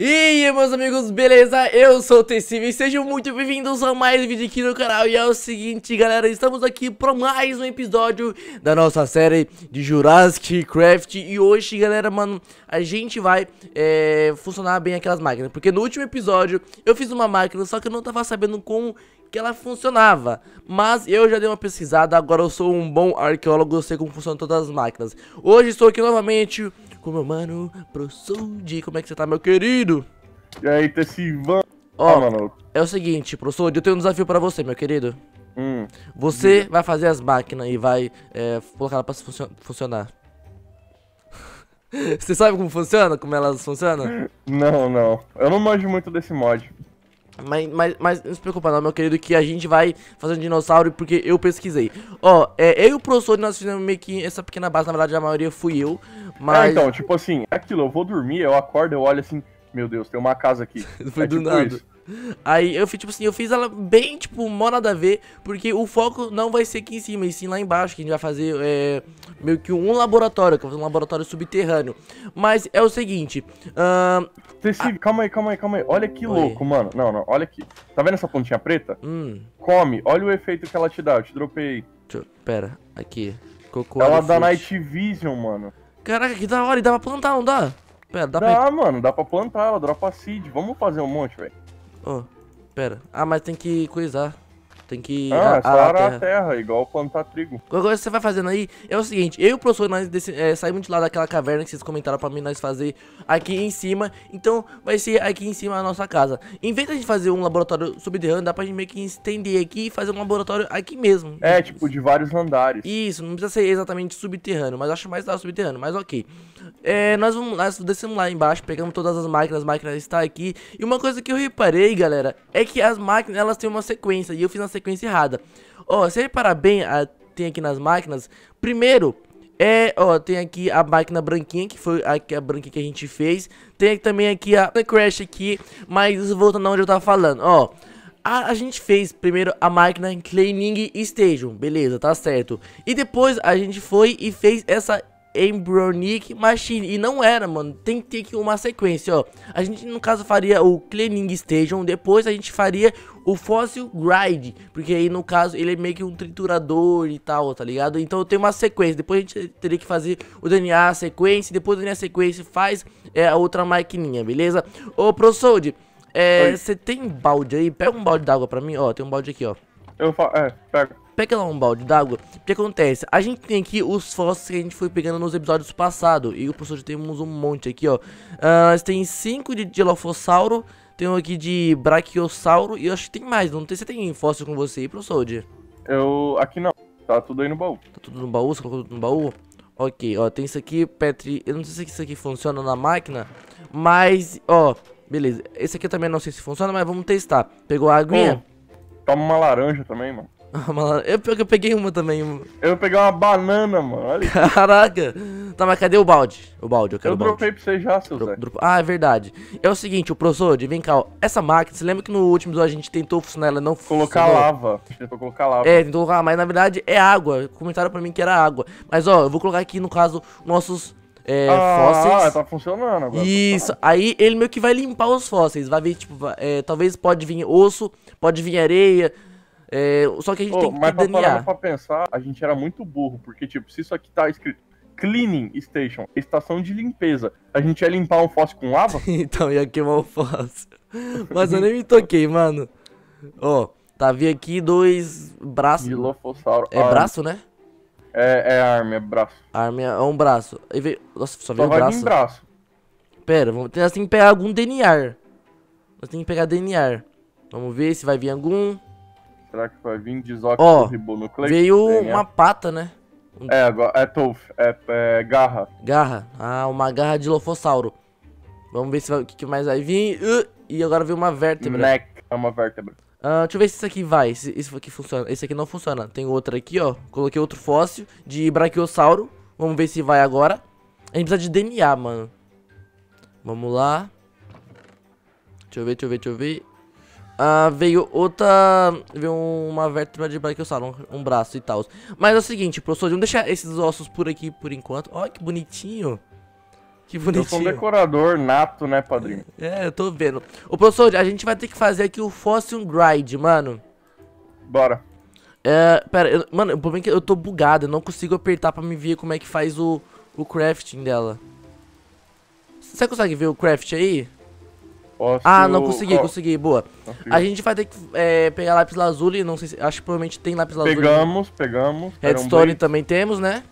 E meus amigos, beleza? Eu sou o Tessim e sejam muito bem-vindos a mais um vídeo aqui no canal E é o seguinte, galera, estamos aqui para mais um episódio da nossa série de Jurassic Craft E hoje, galera, mano, a gente vai é, funcionar bem aquelas máquinas Porque no último episódio eu fiz uma máquina, só que eu não tava sabendo como que ela funcionava. Mas eu já dei uma pesquisada, agora eu sou um bom arqueólogo, eu sei como funcionam todas as máquinas. Hoje estou aqui novamente com meu mano, pro Sold. Como é que você tá, meu querido? E aí, Tessivan? Ó, ah, mano. é o seguinte, pro Sold, eu tenho um desafio pra você, meu querido. Hum. Você vai fazer as máquinas e vai é, colocar ela pra funcio funcionar. você sabe como funciona? Como elas funcionam? Não, não. Eu não manjo muito desse mod. Mas, mas, mas não se preocupa não, meu querido, que a gente vai fazer um dinossauro porque eu pesquisei. Ó, é, eu e o professor, nós fizemos meio que essa pequena base, na verdade a maioria fui eu, é, mas... É, então, tipo assim, é aquilo, eu vou dormir, eu acordo, eu olho assim, meu Deus, tem uma casa aqui. Foi é do tipo nada. Isso. Aí eu fiz, tipo assim, eu fiz ela bem, tipo, mó nada a ver, porque o foco não vai ser aqui em cima, e sim lá embaixo, que a gente vai fazer é, meio que um laboratório, que é um laboratório subterrâneo. Mas é o seguinte. Uh, a... Calma aí, calma aí, calma aí. Olha que Oi. louco, mano. Não, não, olha aqui. Tá vendo essa pontinha preta? Hum. Come, olha o efeito que ela te dá, eu te dropei. Deixa Pera, aqui. Cocô ela dá Night Vision, mano. Caraca, que da hora, e dá pra plantar, não dá? Pera, dá, dá pra... mano, dá pra plantar, ela dropa seed. Vamos fazer um monte, velho. oh, pera. Ah, mas tem que coisar. Tem que ah, arar, arar a, terra. a terra, igual plantar trigo. Uma coisa que você vai fazendo aí é o seguinte, eu e o professor, nós desse, é, saímos de lá daquela caverna que vocês comentaram pra mim nós fazer aqui em cima. Então vai ser aqui em cima a nossa casa. Em vez de a gente fazer um laboratório subterrâneo, dá pra gente meio que estender aqui e fazer um laboratório aqui mesmo. É, tipo, de vários andares. Isso, não precisa ser exatamente subterrâneo, mas acho mais da subterrâneo, mas ok é, nós vamos lá, descemos lá embaixo, pegamos todas as máquinas, as máquinas estão aqui. E uma coisa que eu reparei, galera, é que as máquinas, elas têm uma sequência, e eu fiz uma sequência errada. Ó, se reparar bem, a, tem aqui nas máquinas, primeiro... É, ó, tem aqui a máquina branquinha, que foi a, é a branquinha que a gente fez. Tem também aqui a Crash aqui, mas voltando onde eu tava falando, ó. A, a, gente fez primeiro a máquina Cleaning Station, beleza, tá certo. E depois a gente foi e fez essa Embryonic Machine. E não era, mano. Tem que ter aqui uma sequência, ó. A gente, no caso, faria o Cleaning Station. Depois a gente faria o Fossil Grind. Porque aí, no caso, ele é meio que um triturador e tal, tá ligado? Então eu tenho uma sequência. Depois a gente teria que fazer o DNA sequência. Depois do DNA sequência faz é, a outra maquininha, beleza? Ô, professor, é, você é, tem balde aí? Pega um balde d'água pra mim. Ó, tem um balde aqui, ó. Eu falo, é, pega pega lá um balde d'água. O que acontece? A gente tem aqui os fósseis que a gente foi pegando nos episódios passados. E o sorte temos um monte aqui, ó. Uh, tem 5 de Dilofossauro. Tem um aqui de Brachiosauro. E eu acho que tem mais. Não sei se tem fóssil com você aí, professor. Eu. Aqui não. Tá tudo aí no baú. Tá tudo no baú? Você colocou tudo no baú? Ok, ó, tem isso aqui, Petri. Eu não sei se isso aqui funciona na máquina, mas, ó, beleza. Esse aqui eu também não sei se funciona, mas vamos testar. Pegou a aguinha? toma uma laranja também, mano. Eu, eu peguei uma também. Eu peguei uma banana, mano. Olha. Caraca. Tá, mas cadê o balde? O balde, eu quero eu dropei pra você já, seu Dro Zé. Ah, é verdade. É o seguinte, o professor, de vem cá, ó. Essa máquina, você lembra que no último episódio a gente tentou funcionar ela não Colocar funcionou? lava. Tentou colocar lava. É, tentou colocar, mas na verdade é água. Comentaram pra mim que era água. Mas, ó, eu vou colocar aqui, no caso, nossos é, ah, fósseis. Ah, tá funcionando agora. Tá Isso. Aí ele meio que vai limpar os fósseis. Vai ver, tipo, é, talvez pode vir osso, pode vir areia, é, só que a gente oh, tem que mas delinear. Mas pra pensar, a gente era muito burro, porque, tipo, se isso aqui tá escrito Cleaning Station, estação de limpeza, a gente ia limpar um fóssil com lava? então, ia queimar o fóssil. Mas eu nem me toquei, mano. Ó, oh, tá vindo aqui dois braços. Dilofossauro. É arm. braço, né? É, é arma, é braço. Arma é um braço. veio... Nossa, só, só um braço. braço. Pera, vamos... nós temos que pegar algum DNA. Nós temos que pegar DNA. Vamos ver se vai vir algum. Será que vai vir desoxirribonucleico? veio uma é? pata, né? É, agora, é tof é, é, garra. Garra. Ah, uma garra de lofossauro. Vamos ver se vai, o que, que, mais vai vir. Uh, e agora veio uma vértebra. Neck, é uma vértebra. Uh, deixa eu ver se isso aqui vai, se isso aqui funciona. Esse aqui não funciona. Tem outra aqui, ó. Coloquei outro fóssil de brachiosauro. Vamos ver se vai agora. A gente precisa de DNA, mano. Vamos lá. Deixa eu ver, deixa eu ver, deixa eu ver. Uh, veio outra. Veio uma vértebra de eu um, um braço e tal. Mas é o seguinte, professor, vamos deixar esses ossos por aqui por enquanto. Olha que bonitinho. Que bonitinho. Eu sou um decorador nato, né, padrinho? É, é, eu tô vendo. Ô, professor, a gente vai ter que fazer aqui o Fossil Grind, mano. Bora. É, pera, eu, mano, o problema é que eu tô bugado, eu não consigo apertar pra me ver como é que faz o, o crafting dela. Você consegue ver o craft aí? Ah, não consegui, consegui, boa. A gente vai ter que é, pegar lápis lazuli, não sei se, acho que provavelmente tem lápis lazuli. Pegamos, né? pegamos. Redstone também temos, né?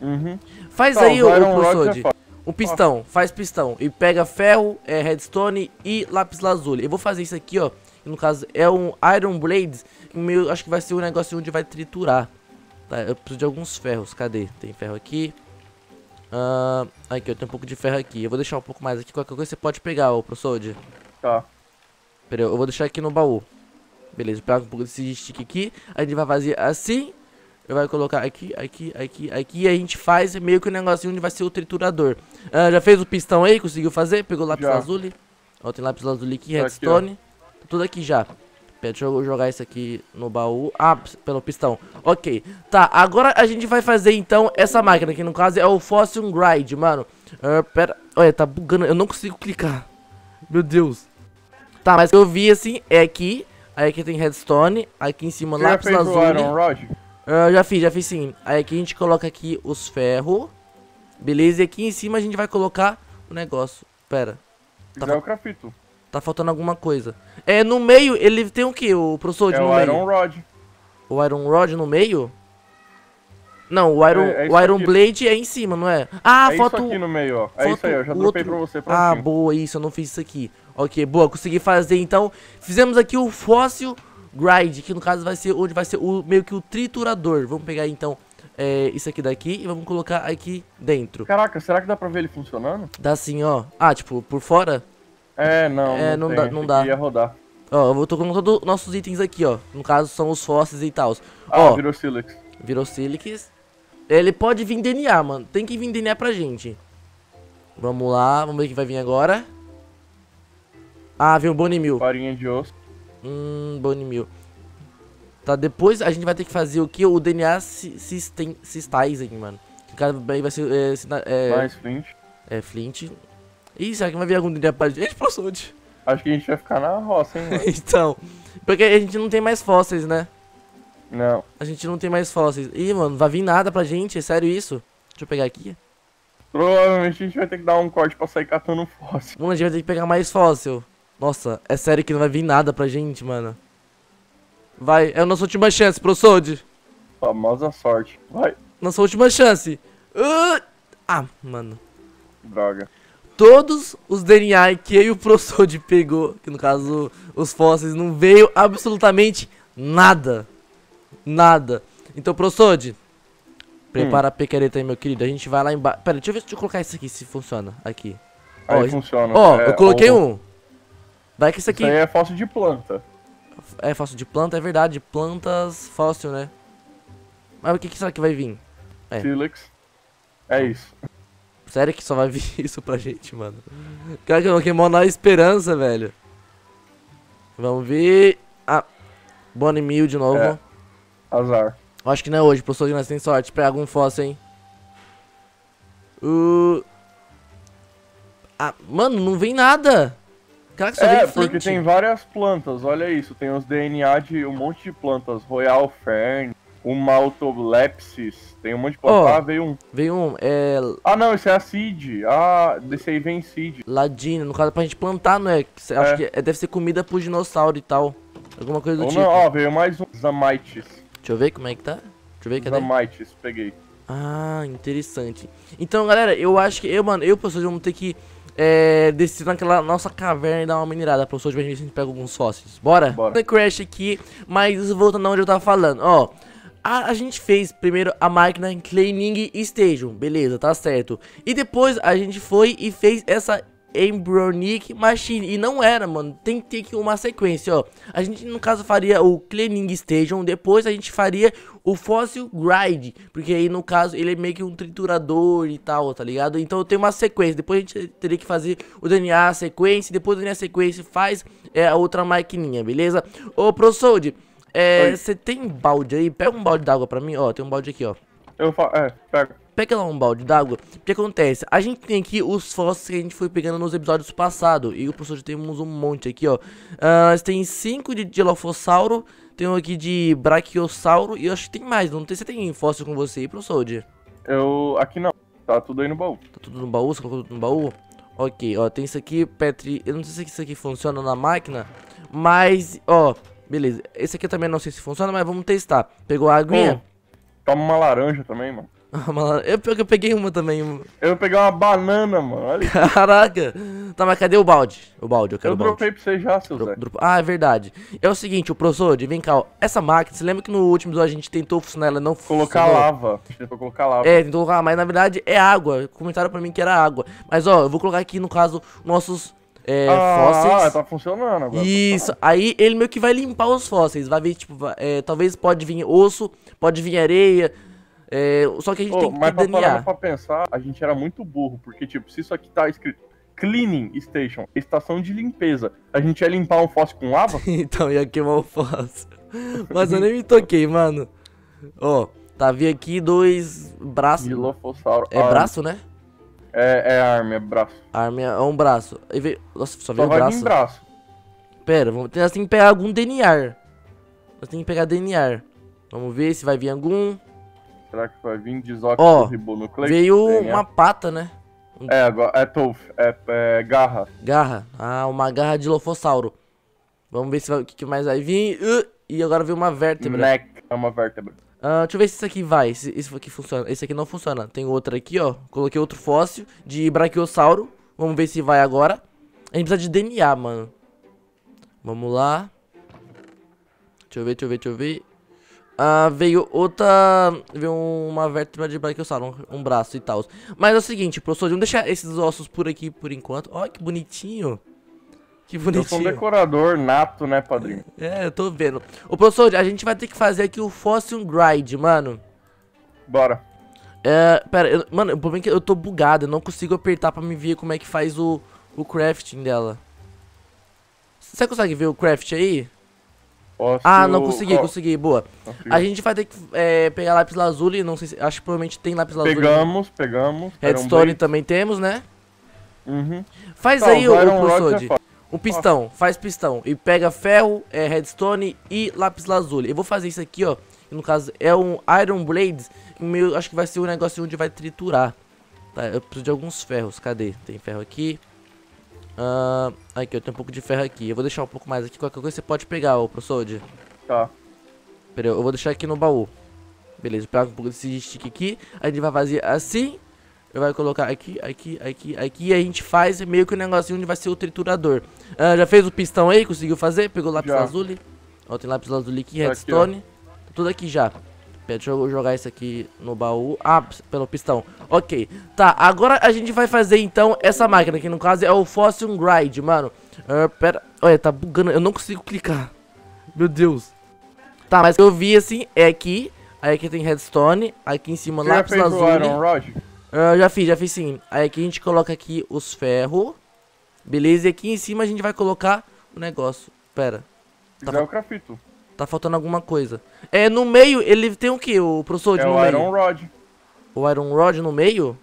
Uhum. Faz tá, aí o, o professor o pistão, faz pistão e pega ferro, é, redstone e lápis lazuli. Eu vou fazer isso aqui, ó. No caso é um iron blades, acho que vai ser um negócio onde vai triturar. Tá, eu preciso de alguns ferros. Cadê? Tem ferro aqui. Uh, aqui, eu tenho um pouco de ferro aqui. Eu vou deixar um pouco mais aqui. Qualquer coisa você pode pegar, ô, professor. Tá. Pera, eu vou deixar aqui no baú. Beleza, eu pego um pouco desse stick aqui. A gente vai fazer assim. Eu vou colocar aqui, aqui, aqui, aqui. E a gente faz meio que um negocinho onde vai ser o triturador. Uh, já fez o pistão aí? Conseguiu fazer? Pegou lápis já. azul? Ó, tem lápis azul aqui, tá redstone. Aqui, tá tudo aqui já. Deixa eu jogar isso aqui no baú. Ah, pelo pistão. Ok. Tá, agora a gente vai fazer, então, essa máquina, que no caso é o Fossil Grade, mano. Uh, pera. Olha, tá bugando. Eu não consigo clicar. Meu Deus. Tá, mas que eu vi, assim, é aqui. Aí aqui tem redstone. Aqui em cima, Você lápis azul. Uh, já fiz, já fiz sim. Aí aqui a gente coloca aqui os ferros. Beleza, e aqui em cima a gente vai colocar o negócio. Pera. Tá... É o grafito. Tá faltando alguma coisa. É, no meio, ele tem o que, o professor? É no o meio? Iron Rod. O Iron Rod no meio? Não, o é, Iron, é, é o Iron Blade é em cima, não é? Ah, é falta isso aqui no meio, ó. É isso aí, eu já dropei outro... pra você. Prontinho. Ah, boa, isso, eu não fiz isso aqui. Ok, boa, consegui fazer, então. Fizemos aqui o fóssil grind, que no caso vai ser onde vai ser o, meio que o triturador. Vamos pegar, então, é, isso aqui daqui e vamos colocar aqui dentro. Caraca, será que dá pra ver ele funcionando? Dá sim, ó. Ah, tipo, por fora? É, não. É, não, não, tem, dá, não dá. Ia rodar. Ó, eu tô colocando todos os nossos itens aqui, ó. No caso, são os fósseis e tal. Ah, ó, virou Silix. Virou Silix. Ele pode vir DNA, mano. Tem que vir DNA pra gente. Vamos lá, vamos ver o que vai vir agora. Ah, veio o Bonimil. Farinha de osso. Hum, Bonimil. Tá, depois a gente vai ter que fazer o que? O DNA Systizen, mano. o cara vai ser... É, é, Mais Flint. É, Flint. Ih, será que vai vir algum dia pra gente, professor? Acho que a gente vai ficar na roça, hein? então, porque a gente não tem mais fósseis, né? Não. A gente não tem mais fósseis. Ih, mano, vai vir nada pra gente, é sério isso? Deixa eu pegar aqui. Provavelmente a gente vai ter que dar um corte pra sair catando fóssil. Mano, a gente vai ter que pegar mais fóssil. Nossa, é sério que não vai vir nada pra gente, mano. Vai, é a nossa última chance, Prosode. Famosa sorte, vai. Nossa última chance. Uh... Ah, mano. Droga todos os DNA que eu e o prosod pegou, que no caso os fósseis, não veio absolutamente nada. Nada. Então, prosod prepara hum. a pecareta aí, meu querido. A gente vai lá embaixo. Pera, deixa eu ver se eu colocar isso aqui, se funciona. Aqui. Aí ó, funciona. Ó, é, eu coloquei um. Vai que isso aqui... Isso aí é fóssil de planta. É, fóssil de planta, é verdade. Plantas fóssil, né? Mas o que, que será que vai vir? É. Silex. É isso. Sério que só vai vir isso pra gente, mano. Cara, que eu não queimou na esperança, velho. Vamos ver. Ah, Bonnie Mill de novo. É. Azar. Acho que não é hoje, professor de nós tem sorte. Pega algum fóssil, hein. Uh... Ah, mano, não vem nada. Caraca, só é, vem porque tem várias plantas, olha isso. Tem os DNA de um monte de plantas. Royal Fern, uma Autolepsis. Tem um monte de oh, veio um. Veio um, é. Ah, não, esse é a Seed. Ah, desse aí vem Seed. ladino no caso é pra gente plantar, não é? Acho é. que é, deve ser comida pro dinossauro e tal. Alguma coisa do Ou tipo. Não, ó, veio mais um. Zamites. Deixa eu ver como é que tá. Deixa eu ver, é. Zamites, peguei. Ah, interessante. Então, galera, eu acho que. Eu, mano, eu, professor, vamos ter que. É, descer naquela nossa caverna e dar uma minerada Professor, de a gente pega alguns sócios Bora? Bora. Crash aqui, mas voltando onde eu tava falando Ó, a, a gente fez primeiro a máquina Cleaning Station, beleza, tá certo. E depois a gente foi e fez essa Embryonic Machine. E não era, mano. Tem que ter aqui uma sequência, ó. A gente, no caso, faria o Cleaning Station. Depois a gente faria o Fossil Grind. Porque aí, no caso, ele é meio que um triturador e tal, tá ligado? Então tem uma sequência. Depois a gente teria que fazer o DNA sequência. Depois o DNA sequência faz é, a outra maquininha, beleza? Ô, ProSold... É, você tem balde aí? Pega um balde d'água pra mim. Ó, tem um balde aqui, ó. Eu falo, é, pega. Pega lá um balde d'água. O que acontece? A gente tem aqui os fósseis que a gente foi pegando nos episódios passados. E o professor já temos um monte aqui, ó. Uh, tem cinco de Dilofossauro. Tem um aqui de Brachiosauro. E eu acho que tem mais. Não tem, você tem fóssil com você aí, professor? Eu. Aqui não. Tá tudo aí no baú. Tá tudo no baú? Você colocou tudo no baú? Ok, ó. Tem isso aqui, Petri. Eu não sei se isso aqui funciona na máquina. Mas, ó. Beleza. Esse aqui também não sei se funciona, mas vamos testar. Pegou a aguinha? Pô, toma uma laranja também, mano. eu, eu peguei uma também. Eu peguei uma banana, mano. Olha Caraca. Tá, mas cadê o balde? O balde, eu quero eu o balde. Eu dropei pra você já, seu Dro Zé. Ah, é verdade. É o seguinte, o professor, vem cá, ó. Essa máquina, você lembra que no último episódio a gente tentou funcionar, ela não colocar funcionou? Colocar lava. Tentou colocar lava. É, tentou colocar, mas na verdade é água. Comentaram pra mim que era água. Mas, ó, eu vou colocar aqui, no caso, nossos é, ah, fósseis. Ah, tá funcionando agora. Tá isso. Aí ele meio que vai limpar os fósseis. Vai ver, tipo, é, talvez pode vir osso, pode vir areia. É, só que a gente oh, tem que mas DNA. Mas pra pensar, a gente era muito burro. Porque, tipo, se isso aqui tá escrito Cleaning Station, estação de limpeza. A gente ia limpar um fóssil com lava? então, ia queimar o fóssil. Mas eu nem me toquei, mano. Ó, oh, tá vindo aqui dois braços. Dilofossauro. É ah, braço, né? É, é arma, é braço. Arma é um braço. Aí veio... Nossa, só, só braço. braço. Pera, vamos... nós temos que pegar algum DNA. Nós temos que pegar DNA. Vamos ver se vai vir algum. Será que vai vir desoxirribonucleico? Veio DNA. uma é. pata, né? É, agora é tof, é, é, garra. Garra. Ah, uma garra de lofossauro. Vamos ver se vai... o que, que mais vai vir. Uh, e agora veio uma vértebra. Neck. É uma vértebra. Uh, deixa eu ver se isso aqui vai, se isso aqui funciona. Esse aqui não funciona. Tem outro aqui, ó. Coloquei outro fóssil de braquiosauro. Vamos ver se vai agora. A gente precisa de DNA, mano. Vamos lá. Deixa eu ver, deixa eu ver, deixa eu ver. Ah, veio outra... Veio uma vértebra de braquiosauro, um, um braço e tal. Mas é o seguinte, professor, vamos deixar esses ossos por aqui por enquanto. Olha que bonitinho. Que bonitinho. Eu sou um decorador nato, né, padrinho? É, é, eu tô vendo. Ô, professor, a gente vai ter que fazer aqui o Fossil Grind, mano. Bora. É, pera, eu, mano, o problema é que eu tô bugado, eu não consigo apertar pra me ver como é que faz o, o crafting dela. Você consegue ver o craft aí? Posso... Ah, não consegui, oh. consegui, boa. A gente vai ter que é, pegar lápis lazuli, não sei se, acho que provavelmente tem lápis lazuli. Pegamos, né? pegamos. Redstone um também temos, né? Uhum. Faz tá, aí o, o professor. É um pistão, faz pistão. E pega ferro, é, redstone e lápis lazuli. Eu vou fazer isso aqui, ó. Que no caso é um Iron Blades. acho que vai ser um negócio onde vai triturar. Tá, eu preciso de alguns ferros. Cadê? Tem ferro aqui. Uh, aqui, eu tenho um pouco de ferro aqui. Eu vou deixar um pouco mais aqui. Qualquer coisa você pode pegar, ô, professor. Tá. Pera eu vou deixar aqui no baú. Beleza, pega um pouco desse stick aqui. A gente vai fazer assim. Vai colocar aqui, aqui, aqui, aqui. E a gente faz meio que o um negocinho onde vai ser o triturador. Ah, já fez o pistão aí? Conseguiu fazer? Pegou lápis azul? Ó, tem lápis azul aqui, tá redstone. Aqui, tá tudo aqui já. Pera, deixa eu jogar isso aqui no baú. Ah, pelo pistão. Ok. Tá, agora a gente vai fazer então essa máquina, que no caso é o Fossil Grind, mano. Uh, pera. Olha, tá bugando. Eu não consigo clicar. Meu Deus. Tá, mas o que eu vi assim é aqui. Aí aqui tem redstone. Aqui em cima Você lápis azul. Iron Rod? eu ah, já fiz, já fiz sim. Aí aqui a gente coloca aqui os ferros. Beleza, e aqui em cima a gente vai colocar o negócio. Pera. Tá é o grafito. Tá faltando alguma coisa. É, no meio ele tem o que, o professor? É o meio? Iron Rod. O Iron Rod no meio?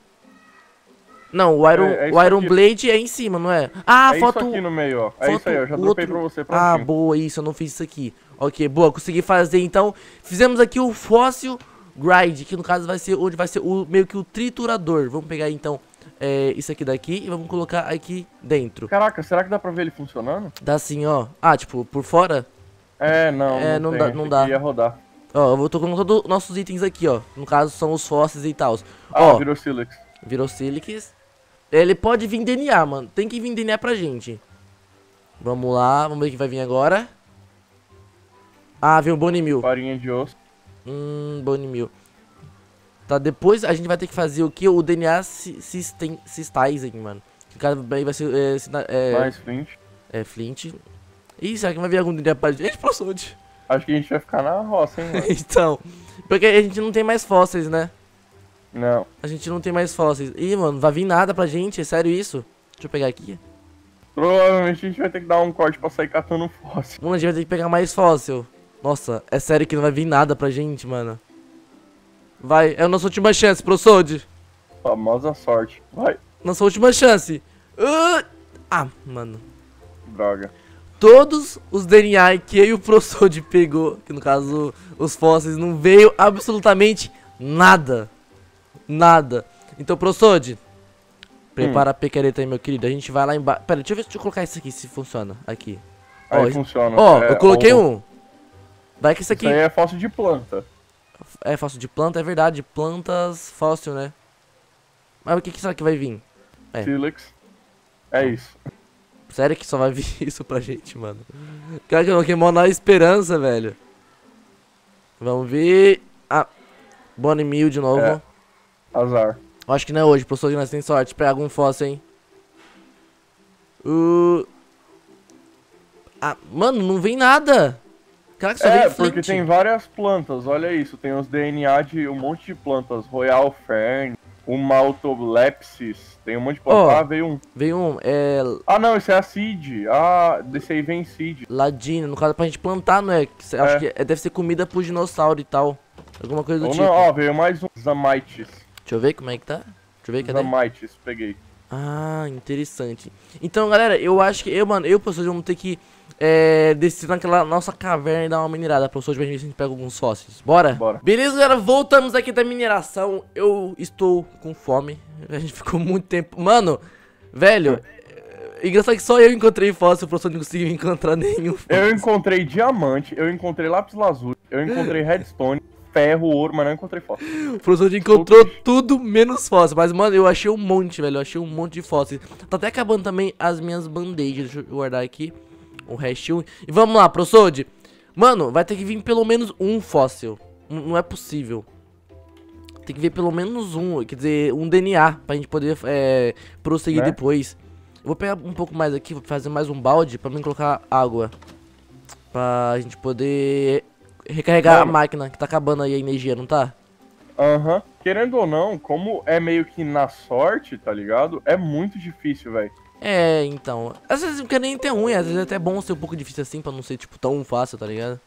Não, o Iron, é, é o Iron Blade é em cima, não é? Ah, é foto... isso aqui no meio, ó. É foto... isso aí, eu já dropei outro... pra você. Prontinho. Ah, boa, isso, eu não fiz isso aqui. Ok, boa, consegui fazer então. Fizemos aqui o fóssil grind, que no caso vai ser onde vai ser o, meio que o triturador. Vamos pegar então é, isso aqui daqui e vamos colocar aqui dentro. Caraca, será que dá pra ver ele funcionando? Dá sim, ó. Ah, tipo, por fora? É, não. É, não, não dá. Não dá. Ia rodar. Ó, eu tô colocando todos os nossos itens aqui, ó. No caso, são os fósseis e tal. Ah, ó, virou sílix. Virou sílix. Ele pode vir DNA, mano. Tem que vir DNA pra gente. Vamos lá, vamos ver o que vai vir agora. Ah, veio um Bonimil. Farinha de osso. Hum, Bone Meal. Tá, depois a gente vai ter que fazer o que? O DNA Systizen, mano. Que o cara vai ser... É, é, Mais Flint. É, Flint. Ih, será que vai vir algum DNA pra gente, professor? Acho que a gente vai ficar na roça, hein, mano. então. Porque a gente não tem mais fósseis, né? Não. A gente não tem mais fósseis. Ih, mano, vai vir nada pra gente, é sério isso? Deixa eu pegar aqui. Provavelmente a gente vai ter que dar um corte pra sair catando fóssil. Mano, a gente vai ter que pegar mais fóssil. Nossa, é sério que não vai vir nada pra gente, mano. Vai, é a nossa última chance, ProSold. Famosa sorte, vai. Nossa última chance. Uh... Ah, mano. Droga. Todos os DNA que eu e o ProSold pegou, que no caso os fósseis, não veio absolutamente nada. Nada. Então, ProSold, prepara hum. a pecareta aí, meu querido. A gente vai lá embaixo. Pera, deixa eu ver se eu colocar isso aqui, se funciona. Aqui. Aí ó, funciona. Ó, é, eu coloquei ou... um. Daí que isso aqui. Isso aí é fóssil de planta. É fóssil de planta, é verdade. Plantas fóssil, né? Mas o que, que será que vai vir? É. Silex. É isso. Sério que só vai vir isso pra gente, mano. Cara, que eu coloquei na esperança, velho. Vamos ver. Ah, Bonnie Mill de novo. É. Azar. Acho que não é hoje, professor, nós tem sorte. Pega algum fóssil, hein? Uh... Ah, mano, não vem nada. Caraca, só é, porque tem várias plantas, olha isso. Tem os DNA de um monte de plantas. Royal Fern, o Maltolepsis, tem um monte de plantas. Oh, ah, veio um. Veio um, é... Ah, não, esse é a Seed. Ah, desse aí vem Seed. Ladina, no caso é pra gente plantar, não é? é. Acho que é, deve ser comida pro dinossauro e tal. Alguma coisa do Ou tipo. Não, ó, veio mais um. Zamites. Deixa eu ver como é que tá. Deixa eu ver, cadê? Zamites, peguei. Ah, interessante. Então, galera, eu acho que eu, mano, eu, pessoal, vamos ter que é, descer naquela nossa caverna e dar uma minerada pra vocês ver se a gente pega alguns sócios. Bora? Bora. Beleza, galera? Voltamos aqui da mineração. Eu estou com fome. A gente ficou muito tempo... Mano, velho... É engraçado que só eu encontrei fóssil, o professor não conseguiu encontrar nenhum fóssil. Eu encontrei diamante, eu encontrei lápis lazuli, eu encontrei redstone, ferro, ouro, mas não encontrei fóssil. O professor encontrou tudo menos fóssil. Mas, mano, eu achei um monte, velho. Eu achei um monte de fósseis. Tá até acabando também as minhas bandejas. Deixa eu guardar aqui o resto E vamos lá, Prosode. Mano, vai ter que vir pelo menos um fóssil. não é possível. Tem que vir pelo menos um, quer dizer, um DNA pra gente poder é, prosseguir é. depois. vou pegar um pouco mais aqui, vou fazer mais um balde pra mim colocar água. Pra gente poder recarregar Mano. a máquina, que tá acabando aí a energia, não tá? Aham. Uhum. Querendo ou não, como é meio que na sorte, tá ligado? É muito difícil, velho. É, então. Às vezes não nem ter ruim, às vezes é até bom ser um pouco difícil assim, pra não ser, tipo, tão fácil, tá ligado?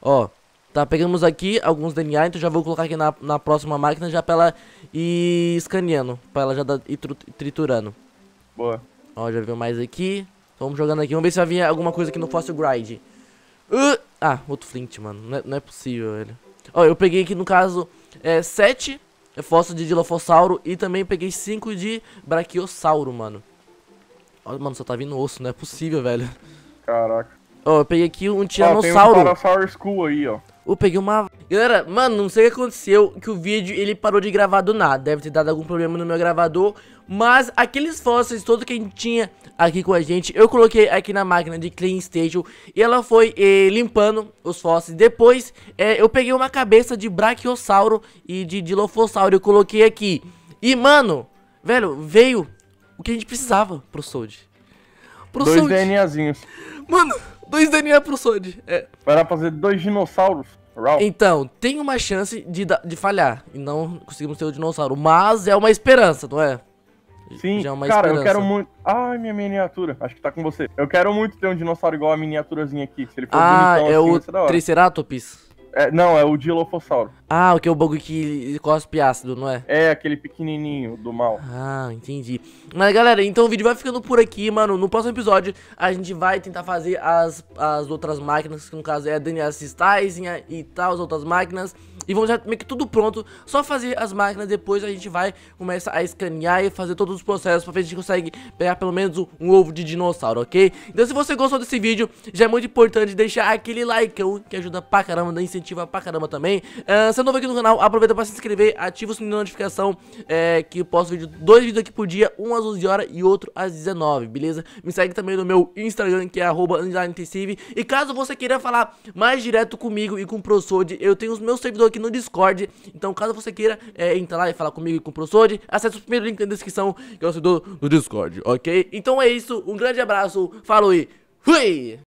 Ó, tá, pegamos aqui alguns DNA, então já vou colocar aqui na, na próxima máquina já pra ela ir escaneando, pra ela já dar, ir triturando. Boa. Ó, já viu mais aqui. Então, vamos jogando aqui, vamos ver se vai vir alguma coisa aqui no Fossil Grind. Uh! ah, outro Flint, mano, não é, não é possível, velho. Ó, eu peguei aqui, no caso, é, sete é fóssil de Dilophosauro e também peguei cinco de Brachiossauro, mano. Olha, mano, só tá vindo osso, não é possível, velho. Caraca. Ó, oh, eu peguei aqui um tiranossauro. Ó, oh, tem um Parasaur School aí, ó. Eu peguei uma... Galera, mano, não sei o que aconteceu, que o vídeo ele parou de gravar do nada. Deve ter dado algum problema no meu gravador. Mas aqueles fósseis, todo que a gente tinha aqui com a gente, eu coloquei aqui na máquina de Clean Station. E ela foi eh, limpando os fósseis. Depois, eh, eu peguei uma cabeça de Brachiosauro e de Dilophosauro e coloquei aqui. E, mano, velho, veio o que a gente precisava pro Sold. Pro dois DNAzinhos. Mano, dois DNA pro Sold. É. dar pra fazer dois dinossauros. Ralph. Então, tem uma chance de, de falhar e não conseguimos ter o dinossauro, mas é uma esperança, não é? Sim, é cara, esperança. eu quero muito. Ai, minha miniatura, acho que tá com você. Eu quero muito ter um dinossauro igual a miniaturazinha aqui. Se ele for ah, bonitão, é assim, o Triceratops. É, não, é o Dilophosaurus. Ah, o que é o bagulho que cospe ácido, não é? É, aquele pequenininho do mal. Ah, entendi. Mas galera, então o vídeo vai ficando por aqui, mano. No próximo episódio a gente vai tentar fazer as, as outras máquinas, que no caso é a Daniel Styzen e tal, as outras máquinas e vão já meio que tudo pronto, só fazer as máquinas, depois a gente vai começar a escanear e fazer todos os processos pra ver se a gente consegue pegar pelo menos um, ovo de dinossauro, ok? Então se você gostou desse vídeo, já é muito importante deixar aquele like que ajuda pra caramba, dá incentiva pra caramba também. Uh, se é novo aqui no canal, aproveita pra se inscrever, ativa o sininho de notificação, é, que eu posto vídeo, dois vídeos aqui por dia, um às 11 horas e outro às 19, beleza? Me segue também no meu Instagram, que é arroba e caso você queira falar mais direto comigo e com o professor eu tenho os meus servidores aqui no Discord. Então, caso você queira é, entrar lá e falar comigo e com o professor, acesse o primeiro link na descrição, que é o servidor do Discord, ok? Então é isso, um grande abraço, falou e fui!